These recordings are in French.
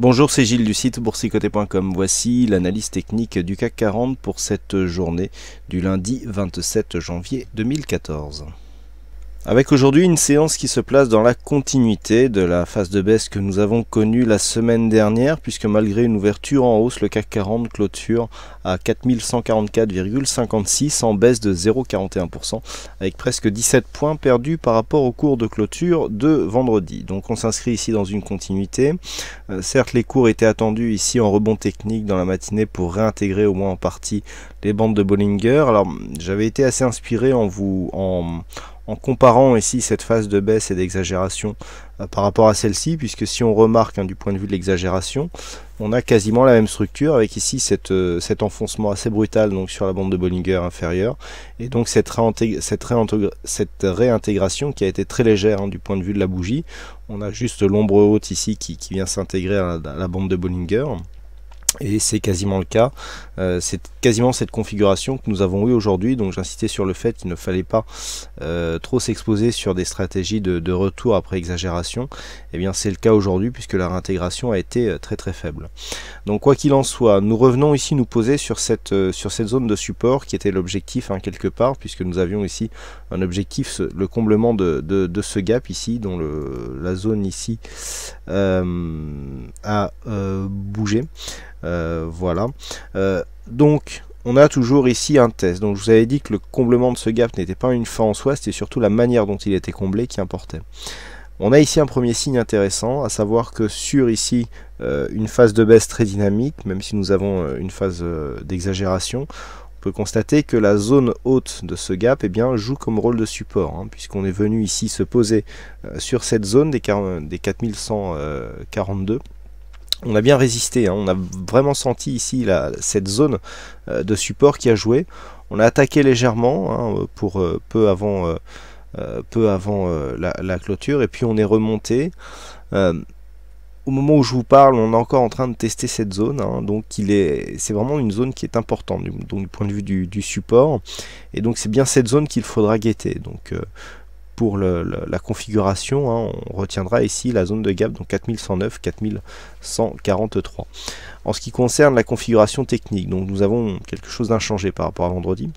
Bonjour, c'est Gilles du site boursicoté.com. Voici l'analyse technique du CAC 40 pour cette journée du lundi 27 janvier 2014. Avec aujourd'hui une séance qui se place dans la continuité de la phase de baisse que nous avons connue la semaine dernière, puisque malgré une ouverture en hausse, le CAC 40 clôture à 4144,56 en baisse de 0,41%, avec presque 17 points perdus par rapport au cours de clôture de vendredi. Donc on s'inscrit ici dans une continuité. Euh, certes, les cours étaient attendus ici en rebond technique dans la matinée pour réintégrer au moins en partie les bandes de Bollinger. Alors j'avais été assez inspiré en vous... En, en comparant ici cette phase de baisse et d'exagération euh, par rapport à celle-ci, puisque si on remarque hein, du point de vue de l'exagération, on a quasiment la même structure avec ici euh, cet enfoncement assez brutal donc sur la bande de Bollinger inférieure et donc cette, réintégration qui a été très légère hein, du point de vue de la bougie. On a juste l'ombre haute ici qui, vient s'intégrer à, la bande de Bollinger. Et c'est quasiment le cas. Euh, c'est quasiment cette configuration que nous avons eue aujourd'hui. Donc j'insistais sur le fait qu'il ne fallait pas euh, trop s'exposer sur des stratégies de, retour après exagération. Et eh bien c'est le cas aujourd'hui puisque la réintégration a été euh, très très faible. Donc quoi qu'il en soit, nous revenons ici nous poser sur cette, sur cette zone de support qui était l'objectif hein, quelque part puisque nous avions ici un objectif, le comblement de, de, ce gap ici dont le, la zone ici a bougé. Euh, voilà. Euh, donc, on a toujours ici un test. Donc je vous avais dit que le comblement de ce gap n'était pas une fin en soi, c'était surtout la manière dont il était comblé qui importait. On a ici un premier signe intéressant, à savoir que sur ici euh, une phase de baisse très dynamique, même si nous avons une phase d'exagération, on peut constater que la zone haute de ce gap eh bien, joue comme rôle de support, hein, puisqu'on est venu ici se poser sur cette zone des, des 4142 on a bien résisté, hein. on a vraiment senti ici cette zone euh, de support qui a joué. On a attaqué légèrement hein, pour euh, peu avant, euh, peu avant la, clôture et puis on est remonté. au moment où je vous parle, on est encore en train de tester cette zone, hein. donc est, c'est vraiment une zone qui est importante du, donc, du point de vue du, support, et donc c'est bien cette zone qu'il faudra guetter pour la configuration, hein, on retiendra ici la zone de gap, donc 4109, 4143. En ce qui concerne la configuration technique, donc nous avons quelque chose d'inchangé par rapport à vendredi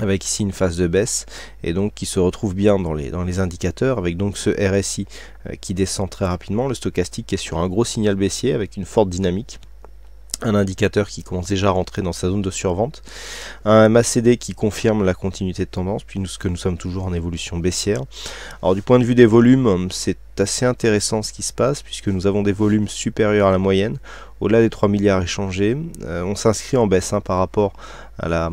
avec ici une phase de baisse et donc qui se retrouve bien dans les, dans les indicateurs avec donc ce RSI euh, qui descend très rapidement, le stochastique qui est sur un gros signal baissier avec une forte dynamique un indicateur qui commence déjà à rentrer dans sa zone de survente, un MACD qui confirme la continuité de tendance, puis nous, que nous sommes toujours en évolution baissière. Alors du point de vue des volumes, c'est assez intéressant ce qui se passe, puisque nous avons des volumes supérieurs à la moyenne, au-delà des 3 milliards échangés. Euh, on s'inscrit en baisse hein, par rapport à la,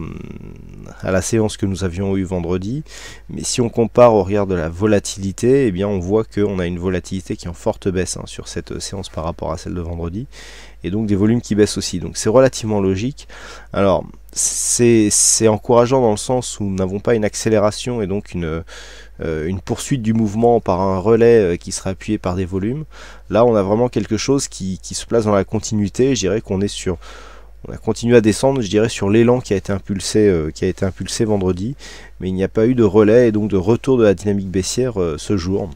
à la séance que nous avions eue vendredi. Mais si on compare au regard de la volatilité, et eh bien on voit qu'on a une volatilité qui est en forte baisse hein, sur cette euh, séance par rapport à celle de vendredi. Et donc des volumes qui baissent aussi. Donc c'est relativement logique. Alors c'est encourageant dans le sens où nous n'avons pas une accélération et donc une euh, une poursuite du mouvement par un relais euh, qui sera appuyé par des volumes. Là, on a vraiment quelque chose qui, se place dans la continuité. Je dirais qu'on est sur on a continué à descendre, je dirais, sur l'élan qui a été impulsé, euh, qui a été impulsé vendredi, mais il n'y a pas eu de relais et donc de retour de la dynamique baissière ce jour.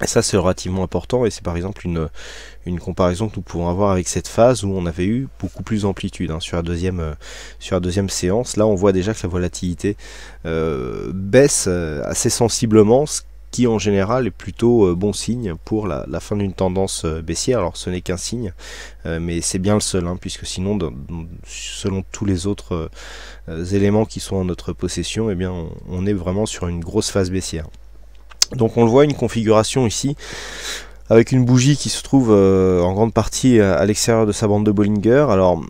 Et ça, c'est relativement important et c'est par exemple une, comparaison que nous pouvons avoir avec cette phase où on avait eu beaucoup plus d'amplitude hein, sur, la deuxième, euh, sur la deuxième séance. Là, on voit déjà que la volatilité euh, baisse euh, assez sensiblement, ce qui en général est plutôt bon signe pour la, fin d'une tendance baissière. Alors, ce n'est qu'un signe, mais c'est bien le seul, hein, puisque sinon, selon tous les autres éléments qui sont en notre possession, eh bien, on est vraiment sur une grosse phase baissière. Donc on le voit, une configuration ici avec une bougie qui se trouve euh, en grande partie euh, à l'extérieur de sa bande de Bollinger. Alors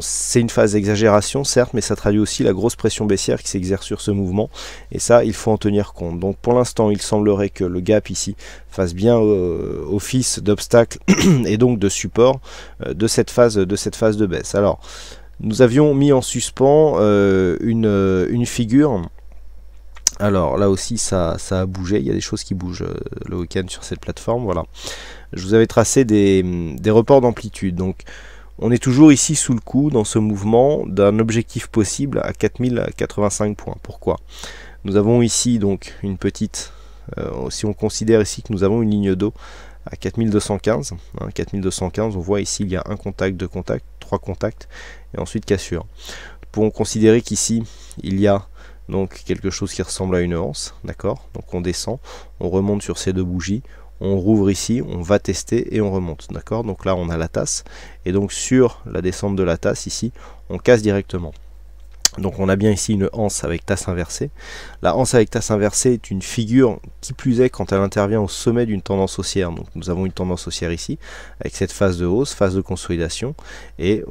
c'est une phase d'exagération certes, mais ça traduit aussi la grosse pression baissière qui s'exerce sur ce mouvement, et ça il faut en tenir compte. Donc pour l'instant il semblerait que le gap ici fasse bien euh, office d'obstacle et donc de support de, cette phase, de cette phase de baisse. Alors nous avions mis en suspens une, une figure alors là aussi ça, ça, a bougé, il y a des choses qui bougent euh, le week-end sur cette plateforme. Voilà. Je vous avais tracé mm, des, reports d'amplitude. Donc on est toujours ici sous le coup dans ce mouvement d'un objectif possible à 4085 points. Pourquoi Nous avons ici donc une petite, euh, si on considère ici que nous avons une ligne d'eau à 4215, 4215 hein, on voit ici il y a un contact, deux contacts, trois contacts et ensuite cassure. pour considérer qu'ici il y a donc quelque chose qui ressemble à une hanse, d'accord Donc on descend, on remonte sur ces deux bougies, on rouvre ici, on va tester et on remonte, d'accord Donc là on a la tasse, et donc sur la descente de la tasse ici, on casse directement. Donc on a bien ici une anse avec tasse inversée. La hanse avec tasse inversée est une figure qui plus est quand elle intervient au sommet d'une tendance haussière. Donc nous avons une tendance haussière ici, avec cette phase de hausse, phase de consolidation, et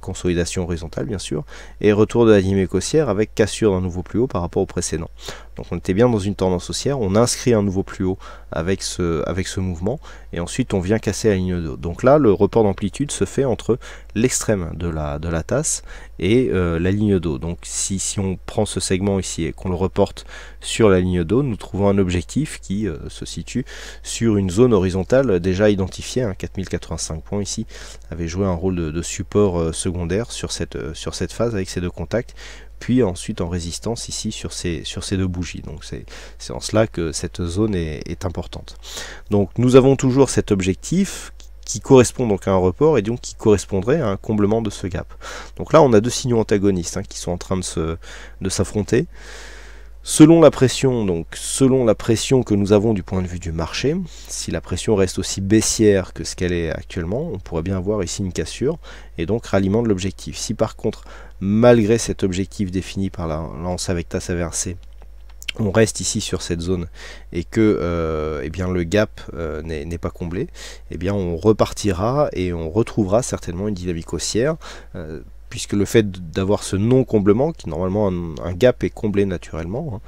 consolidation horizontale bien sûr, et retour de la dynamique haussière avec cassure d'un nouveau plus haut par rapport au précédent. Donc on était bien dans une tendance haussière, on inscrit un nouveau plus haut avec ce, avec ce mouvement, et ensuite on vient casser la ligne d'eau. Donc là, le report d'amplitude se fait entre l'extrême de la, de la tasse et euh, la ligne d'eau. Donc si, on prend ce segment ici et qu'on le reporte sur la ligne d'eau, nous trouvons un objectif qui euh, se situe sur une zone horizontale déjà identifiée. 4085 hein. points ici avait joué un rôle de, support euh, secondaire sur cette, sur cette phase avec ces deux contacts puis ensuite en résistance ici sur ces, sur ces deux bougies. Donc c'est en cela que cette zone est, importante. Donc nous avons toujours cet objectif qui correspond donc à un report et donc qui correspondrait à un comblement de ce gap. Donc là on a deux signaux antagonistes hein, qui sont en train de s'affronter. Selon la pression, donc selon la pression que nous avons du point de vue du marché, si la pression reste aussi baissière que ce qu'elle est actuellement, on pourrait bien avoir ici une cassure et donc ralliement de l'objectif. Si par contre, malgré cet objectif défini par la lance avec tasse inversée, on reste ici sur cette zone et que euh, eh bien, le gap euh, n'est pas comblé, eh bien, on repartira et on retrouvera certainement une dynamique haussière. Euh, puisque le fait d'avoir ce non-comblement, qui normalement un, gap est comblé naturellement, hein,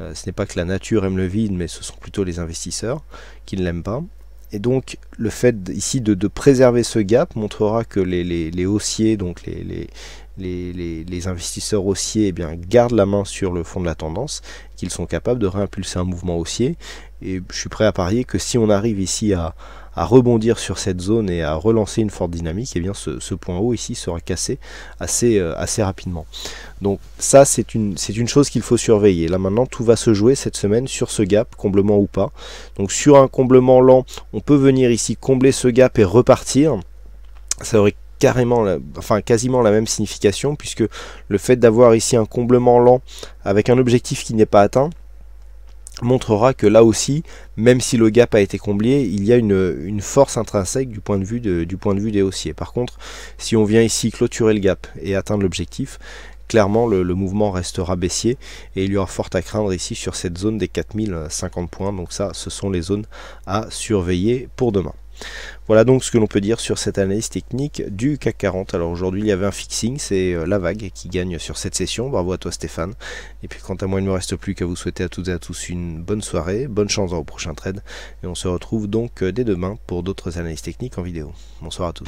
euh, ce n'est pas que la nature aime le vide, mais ce sont plutôt les investisseurs qui ne l'aiment pas. Et donc le fait ici de, préserver ce gap montrera que les, haussiers, donc les, les, investisseurs haussiers, eh bien, gardent la main sur le fond de la tendance, qu'ils sont capables de réimpulser un mouvement haussier. Et je suis prêt à parier que si on arrive ici à, rebondir sur cette zone et à relancer une forte dynamique, et eh bien ce, point haut ici sera cassé assez, euh, assez rapidement. Donc ça c'est une, une chose qu'il faut surveiller. Là maintenant tout va se jouer cette semaine sur ce gap, comblement ou pas. Donc sur un comblement lent, on peut venir ici combler ce gap et repartir. Ça aurait carrément, enfin quasiment la même signification puisque le fait d'avoir ici un comblement lent avec un objectif qui n'est pas atteint, montrera que là aussi, même si le gap a été comblé, il y a une, force intrinsèque du point, de vue du point de vue des haussiers. Par contre, si on vient ici clôturer le gap et atteindre l'objectif, clairement le, le, mouvement restera baissier et il y aura fort à craindre ici sur cette zone des 4050 points. Donc ça, ce sont les zones à surveiller pour demain. Voilà donc ce que l'on peut dire sur cette analyse technique du CAC 40. Alors aujourd'hui, il y avait un fixing, c'est euh, la vague qui gagne sur cette session. Bravo à toi Stéphane. Et puis quant à moi, il ne me reste plus qu'à vous souhaiter à toutes et à tous une bonne soirée, bonne chance vos prochains trades, Et on se retrouve donc euh, dès demain pour d'autres analyses techniques en vidéo. Bonsoir à tous.